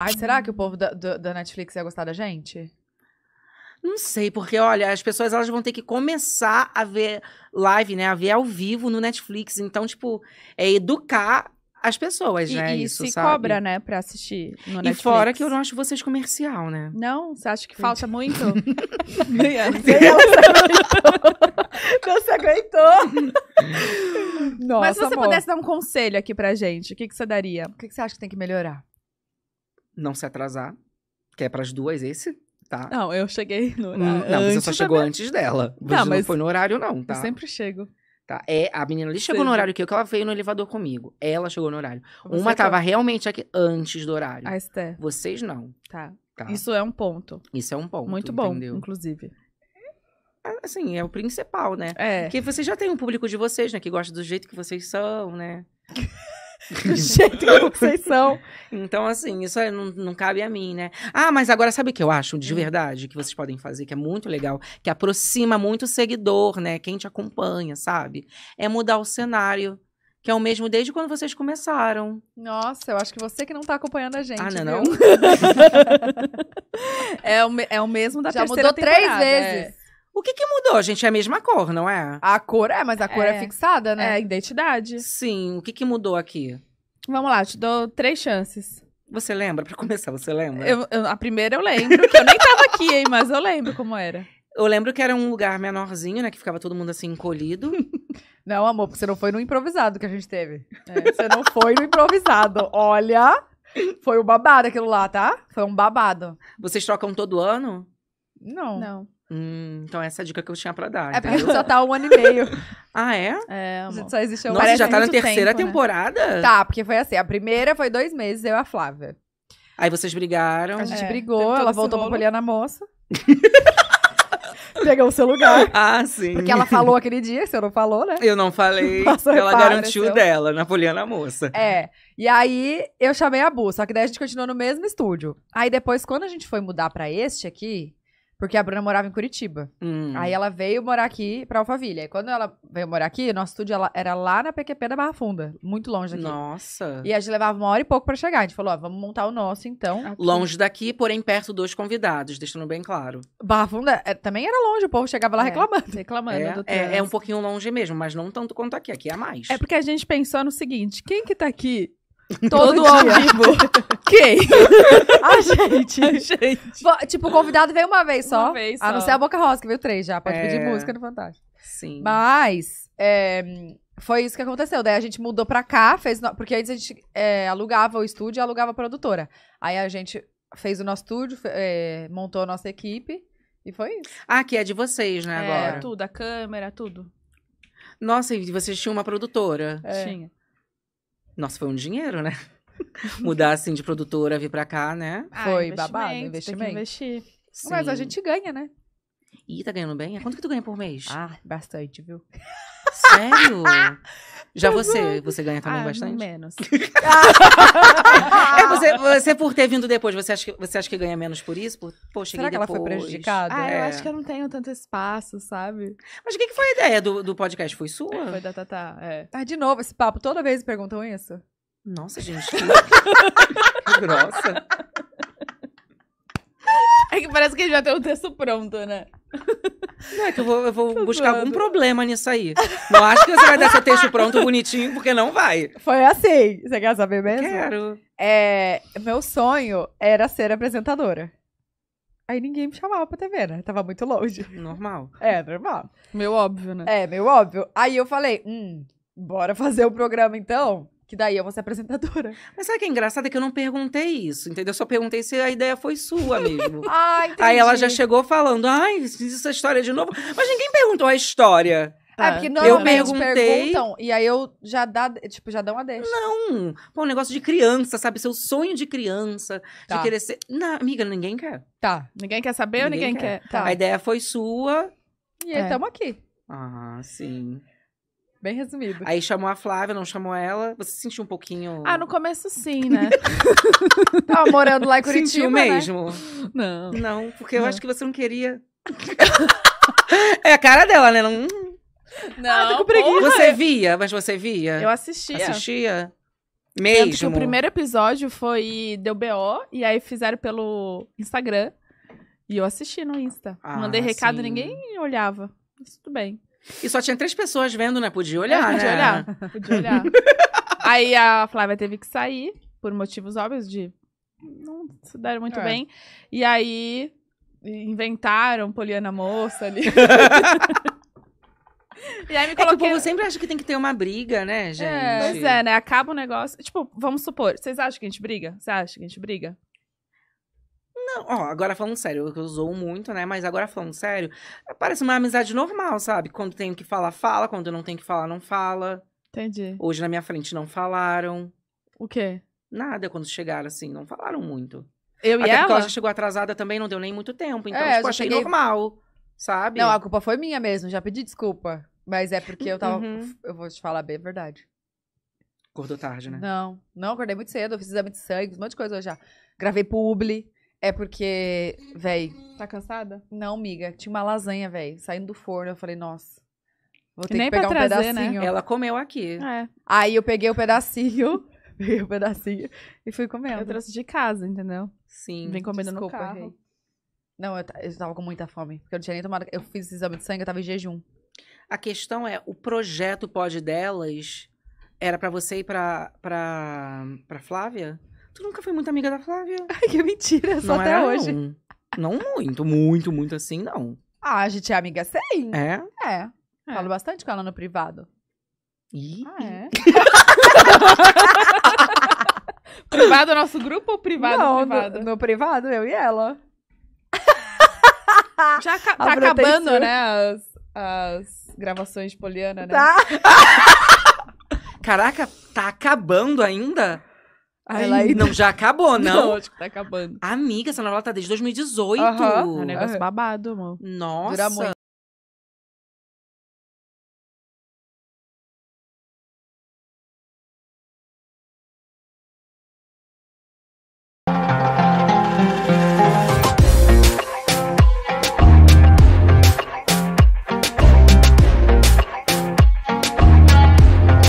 Ai, será que o povo da, da Netflix ia gostar da gente? Não sei, porque olha, as pessoas elas vão ter que começar a ver live, né? A ver ao vivo no Netflix. Então, tipo, é educar as pessoas, e, né? E isso, se sabe? cobra, né, pra assistir no Netflix. E fora que eu não acho vocês comercial, né? Não? Você acha que falta muito? não se aguentou. Nossa, Mas se você amor. pudesse dar um conselho aqui pra gente, o que, que você daria? O que, que você acha que tem que melhorar? não se atrasar, que é para as duas esse, tá? Não, eu cheguei no hum, horário. Não, você só chegou antes dela. Você não, mas foi no horário, não, tá? Eu sempre chego. Tá. É, a menina ali chegou Sim. no horário que o que ela veio no elevador comigo. Ela chegou no horário. Você Uma tava tá... realmente aqui antes do horário. A Esther. Vocês não. Tá. tá. Isso é um ponto. Isso é um ponto. Muito bom, entendeu? inclusive. É, assim, é o principal, né? É. Porque você já tem um público de vocês, né? Que gosta do jeito que vocês são, né? do jeito que vocês são. Então, assim, isso não, não cabe a mim, né? Ah, mas agora sabe o que eu acho de hum. verdade que vocês podem fazer, que é muito legal, que aproxima muito o seguidor, né? Quem te acompanha, sabe? É mudar o cenário. Que é o mesmo desde quando vocês começaram. Nossa, eu acho que você que não tá acompanhando a gente. Ah, não, é não? é, o, é o mesmo da Já terceira mudou três é. vezes. É. O que, que mudou, gente? É a mesma cor, não é? A cor é, mas a cor é, é fixada, né? É a identidade. Sim, o que, que mudou aqui? Vamos lá, te dou três chances. Você lembra? Pra começar, você lembra? Eu, eu, a primeira eu lembro, que eu nem tava aqui, hein? Mas eu lembro como era. Eu lembro que era um lugar menorzinho, né? Que ficava todo mundo assim, encolhido. Não, amor, porque você não foi no improvisado que a gente teve. É, você não foi no improvisado. Olha, foi um babado aquilo lá, tá? Foi um babado. Vocês trocam todo ano? Não. Não. Hum, então essa é a dica que eu tinha pra dar. É porque a gente só tá um ano e meio. ah, é? É, amor. A gente só existe um Nossa, já tá na terceira tempo, né? temporada? Né? Tá, porque foi assim, a primeira foi dois meses, eu e a Flávia. Aí vocês brigaram. A gente é, brigou, ela voltou pra Poliana Moça. pegar o seu lugar. Ah, sim. Porque ela falou aquele dia, você não falou, né? Eu não falei. Nossa, ela repara, garantiu seu... Assim. dela, Napoleana Moça. É. E aí eu chamei a Bu, só que daí a gente continuou no mesmo estúdio. Aí depois, quando a gente foi mudar para este aqui, porque a Bruna morava em Curitiba. Hum. Aí ela veio morar aqui pra Alphaville. E quando ela veio morar aqui, nosso estúdio era lá na PQP da Barra Funda, muito longe daqui. Nossa. E a gente levava uma hora e pouco pra chegar. A gente falou, ó, vamos montar o nosso então. Aqui. Longe daqui, porém perto dos convidados, deixando bem claro. Barra Funda é, também era longe, o povo chegava lá é, reclamando. Reclamando é, do é, é um pouquinho longe mesmo, mas não tanto quanto aqui. Aqui é mais. É porque a gente pensou no seguinte: quem que tá aqui Todo, Todo ao vivo. Quem? A gente. A gente. Bo, tipo, o convidado veio uma vez só. Uma vez só. A não ser a Boca Rosa, que veio três já. Pode é... pedir música no Fantástico. Sim. Mas é, foi isso que aconteceu. Daí a gente mudou pra cá, fez. No... Porque antes a gente é, alugava o estúdio e alugava a produtora. Aí a gente fez o nosso estúdio, é, montou a nossa equipe e foi isso. Ah, que é de vocês, né? É. agora. tudo, a câmera, tudo. Nossa, e vocês tinham uma produtora? Tinha. Nossa, foi um dinheiro, né? Mudar assim de produtora, vir pra cá, né? Ah, foi babado, investimento. investir. Mas a gente ganha, né? Ih, tá ganhando bem? Quanto que tu ganha por mês? Ah, bastante, viu? Sério? Já você, é. você ganha também ah, bastante? Menos. você por ter vindo depois, você acha que, você acha que ganha menos por isso? Por, pô, cheguei Será que depois. ela foi prejudicada? Ah, é. eu acho que eu não tenho tanto espaço, sabe? Mas o que, que foi a ideia do, do podcast? Foi sua? É, foi da Tatá, é. Ah, de novo esse papo, toda vez perguntam isso? Nossa, gente. Que, que grossa. É que parece que já tem o texto pronto, né? Não, é que eu vou, eu vou buscar algum problema nisso aí. Não acho que você vai dar seu texto pronto, bonitinho, porque não vai. Foi assim. Você quer saber mesmo? Quero. É, meu sonho era ser apresentadora. Aí ninguém me chamava pra TV, né? Tava muito longe. Normal. É, normal. Meio óbvio, né? É, meio óbvio. Aí eu falei, hum, bora fazer o programa então? Que daí eu vou ser apresentadora. Mas sabe o que é engraçado? É que eu não perguntei isso, entendeu? Eu só perguntei se a ideia foi sua mesmo. ah, entendi. Aí ela já chegou falando, ai, fiz essa história de novo. Mas ninguém perguntou a história. Ah, é porque ah. normalmente eu perguntei... perguntam e aí eu já dá, tipo, já dá uma deixa. Não, pô, um negócio de criança, sabe? Seu sonho de criança, tá. de querer ser... Não, amiga, ninguém quer. Tá, ninguém quer saber ninguém ou ninguém quer? quer. Tá. A ideia foi sua. E aí, é. tamo aqui. Ah, sim. Bem resumido. Aí chamou a Flávia, não chamou ela. Você se sentiu um pouquinho. Ah, no começo sim, né? Tava morando lá em Curitiba. Sentiu né? mesmo? Né? Não. Não, porque não. eu acho que você não queria. é a cara dela, né? Não. Hum. Não, ah, preguiça. Você via, mas você via? Eu assistia. Assistia? Mesmo? que o primeiro episódio foi... Deu BO, e aí fizeram pelo Instagram. E eu assisti no Insta. Ah, Mandei recado, sim. ninguém olhava. Mas tudo bem. E só tinha três pessoas vendo, né? Podia olhar, é, podia né? olhar. Podia olhar. Aí a Flávia teve que sair, por motivos óbvios de não se deram muito é. bem. E aí inventaram Poliana Moça ali. e aí me coloquei... É que sempre acha que tem que ter uma briga, né, é, gente? É, pois é, né? Acaba o negócio. Tipo, vamos supor, vocês acham que a gente briga? Você acha que a gente briga? Não, ó, agora falando sério, eu usou muito, né? Mas agora falando sério, parece uma amizade normal, sabe? Quando tem que falar, fala. Quando não tem que falar, não fala. Entendi. Hoje na minha frente não falaram. O quê? Nada, quando chegaram, assim, não falaram muito. Eu Até e ela? já chegou atrasada também, não deu nem muito tempo. Então, é, tipo, achei cheguei... normal, sabe? Não, a culpa foi minha mesmo, já pedi desculpa. Mas é porque eu tava. Uhum. Eu vou te falar bem a verdade. Acordou tarde, né? Não, não, acordei muito cedo, eu fiz exame de sangue, um monte de coisa já. Gravei publi. É porque, véi. Tá cansada? Não, miga. Tinha uma lasanha, véi, saindo do forno. Eu falei, nossa. Vou ter Nem que pegar trazer, um né? pedacinho. Né? Ela comeu aqui. É. Aí eu peguei o pedacinho, peguei o pedacinho e fui comendo. Eu trouxe de casa, entendeu? Sim. Vem comendo Desculpa, no carro. Errei. Não, eu, eu tava com muita fome, porque eu não tinha nem tomado. Eu fiz esse exame de sangue, eu tava em jejum. A questão é, o projeto pode delas era para você e para para Flávia? Tu nunca foi muito amiga da Flávia? Ai, que mentira, só não até era, hoje. Não. não muito, muito, muito assim, não. Ah, a gente é amiga sim. É? É. é. Falo bastante com ela no privado. Ih. Ah, é? privado é nosso grupo ou privado? É não, privado? No, no privado, eu e ela. Já tá acabando, né? As, as gravações de Poliana, né? Tá. Caraca, tá acabando ainda? ela Não, já acabou, não? não, acho tipo, que tá acabando. Amiga, essa novela tá desde 2018. Uhum. É um negócio é. babado, amor. Nossa. Dura muito.